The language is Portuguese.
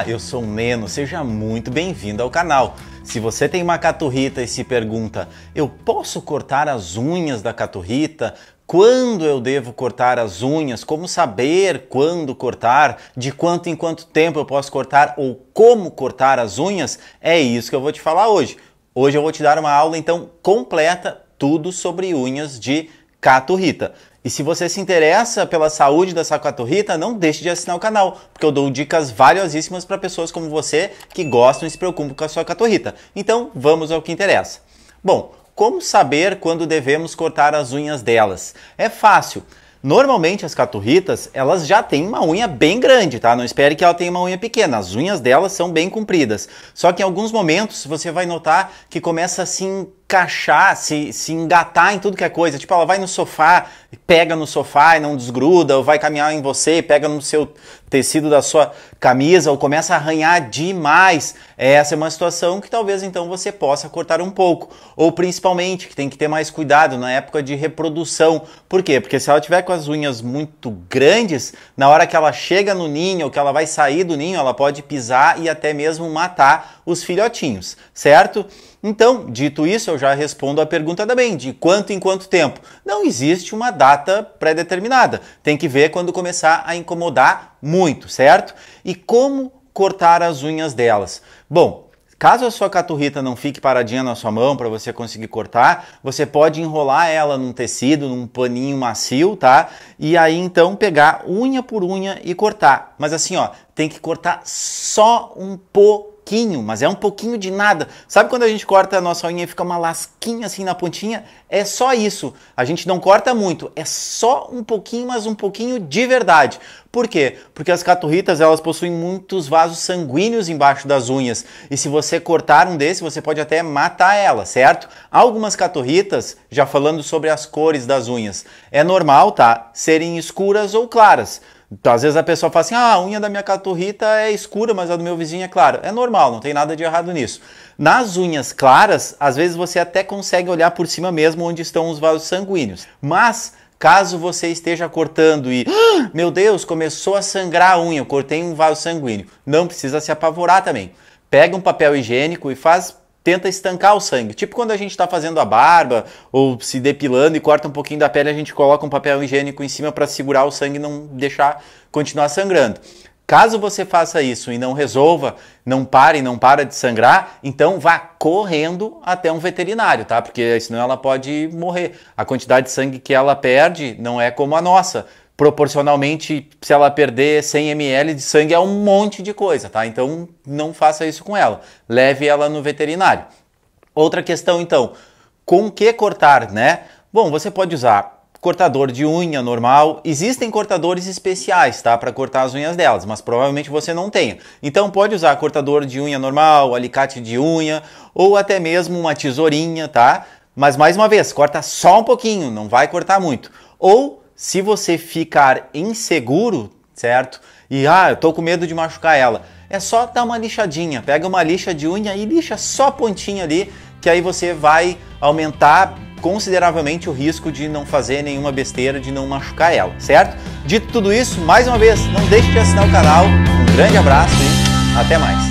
Olá, eu sou Neno, seja muito bem-vindo ao canal. Se você tem uma caturrita e se pergunta, eu posso cortar as unhas da caturrita? Quando eu devo cortar as unhas? Como saber quando cortar? De quanto em quanto tempo eu posso cortar ou como cortar as unhas? É isso que eu vou te falar hoje. Hoje eu vou te dar uma aula então completa tudo sobre unhas de caturrita. E se você se interessa pela saúde da Sacatorrita, não deixe de assinar o canal, porque eu dou dicas valiosíssimas para pessoas como você que gostam e se preocupam com a sua catorrita. Então, vamos ao que interessa. Bom, como saber quando devemos cortar as unhas delas? É fácil. Normalmente as caturritas, elas já têm uma unha bem grande, tá? Não espere que ela tenha uma unha pequena. As unhas delas são bem compridas. Só que em alguns momentos você vai notar que começa assim encaixar, se, se engatar em tudo que é coisa. Tipo, ela vai no sofá, pega no sofá e não desgruda, ou vai caminhar em você, pega no seu tecido da sua camisa, ou começa a arranhar demais. Essa é uma situação que talvez então você possa cortar um pouco. Ou principalmente, que tem que ter mais cuidado na época de reprodução. Por quê? Porque se ela tiver com as unhas muito grandes, na hora que ela chega no ninho, ou que ela vai sair do ninho, ela pode pisar e até mesmo matar os filhotinhos, certo? Então, dito isso, eu já respondo a pergunta também, de quanto em quanto tempo. Não existe uma data pré-determinada. Tem que ver quando começar a incomodar muito, certo? E como cortar as unhas delas? Bom, Caso a sua caturrita não fique paradinha na sua mão para você conseguir cortar, você pode enrolar ela num tecido, num paninho macio, tá? E aí então pegar unha por unha e cortar. Mas assim, ó, tem que cortar só um pouco pouquinho, mas é um pouquinho de nada. Sabe quando a gente corta a nossa unha e fica uma lasquinha assim na pontinha? É só isso. A gente não corta muito, é só um pouquinho, mas um pouquinho de verdade. Por quê? Porque as caturritas elas possuem muitos vasos sanguíneos embaixo das unhas e se você cortar um desse você pode até matar ela, certo? Algumas caturritas, já falando sobre as cores das unhas, é normal, tá? Serem escuras ou claras. Então, às vezes a pessoa fala assim: ah, a unha da minha caturrita é escura, mas a do meu vizinho é clara. É normal, não tem nada de errado nisso. Nas unhas claras, às vezes você até consegue olhar por cima mesmo onde estão os vasos sanguíneos. Mas Caso você esteja cortando e, ah, meu Deus, começou a sangrar a unha, eu cortei um vaso sanguíneo. Não precisa se apavorar também. Pega um papel higiênico e faz tenta estancar o sangue. Tipo quando a gente está fazendo a barba ou se depilando e corta um pouquinho da pele, a gente coloca um papel higiênico em cima para segurar o sangue e não deixar continuar sangrando. Caso você faça isso e não resolva, não pare, não para de sangrar, então vá correndo até um veterinário, tá? Porque senão ela pode morrer. A quantidade de sangue que ela perde não é como a nossa proporcionalmente, se ela perder 100 ml de sangue, é um monte de coisa, tá? Então não faça isso com ela. Leve ela no veterinário. Outra questão, então, com que cortar, né? Bom, você pode usar cortador de unha normal. Existem cortadores especiais, tá, para cortar as unhas delas, mas provavelmente você não tenha. Então pode usar cortador de unha normal, alicate de unha ou até mesmo uma tesourinha, tá? Mas mais uma vez, corta só um pouquinho, não vai cortar muito. Ou se você ficar inseguro, certo? E ah, eu tô com medo de machucar ela. É só dar uma lixadinha, pega uma lixa de unha e lixa só a pontinha ali, que aí você vai aumentar consideravelmente o risco de não fazer nenhuma besteira, de não machucar ela, certo? Dito tudo isso, mais uma vez, não deixe de assinar o canal. Um grande abraço e até mais.